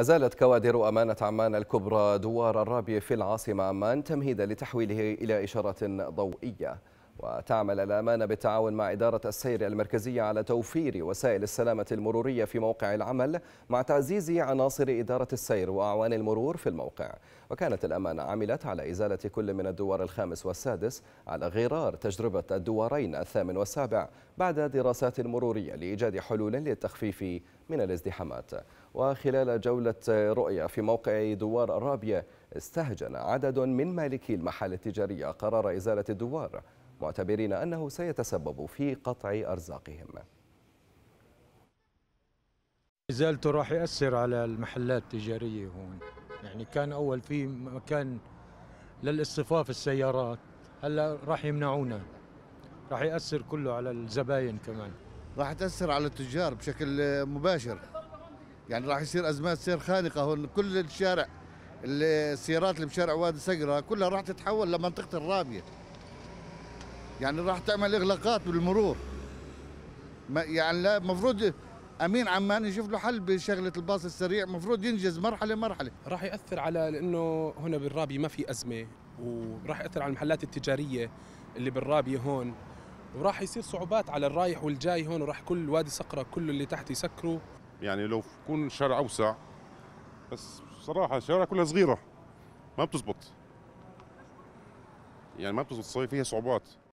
أزالت كوادر أمانة عمان الكبرى دوار الرابي في العاصمة عمان تمهيدا لتحويله إلى إشارة ضوئية وتعمل الأمانة بالتعاون مع إدارة السير المركزية على توفير وسائل السلامة المرورية في موقع العمل مع تعزيز عناصر إدارة السير وأعوان المرور في الموقع وكانت الأمانة عملت على إزالة كل من الدوار الخامس والسادس على غرار تجربة الدوارين الثامن والسابع بعد دراسات مرورية لإيجاد حلول للتخفيف من الازدحامات وخلال جولة رؤية في موقع دوار الرابية استهجن عدد من مالكي المحال التجارية قرار إزالة الدوار معتبرين أنه سيتسبب في قطع أرزاقهم ازالته راح يأثر على المحلات التجارية هون يعني كان أول في مكان للاصطفاف السيارات هلا راح يمنعونا راح يأثر كله على الزباين كمان راح تأثر على التجار بشكل مباشر يعني راح يصير أزمات سير خانقة هون كل الشارع السيارات اللي بشارع وادي سقرة كلها راح تتحول لمنطقة الرابية يعني راح تعمل اغلاقات بالمرور يعني لا المفروض امين عمان يشوف له حل بشغله الباص السريع المفروض ينجز مرحله مرحله راح ياثر على لانه هنا بالرابي ما في ازمه وراح ياثر على المحلات التجاريه اللي بالرابيه هون وراح يصير صعوبات على الرايح والجاي هون وراح كل وادي صقرة كله اللي تحت يسكروا يعني لو يكون الشارع اوسع بس بصراحه الشارع كلها صغيره ما بتزبط يعني ما بتزبط فيها صعوبات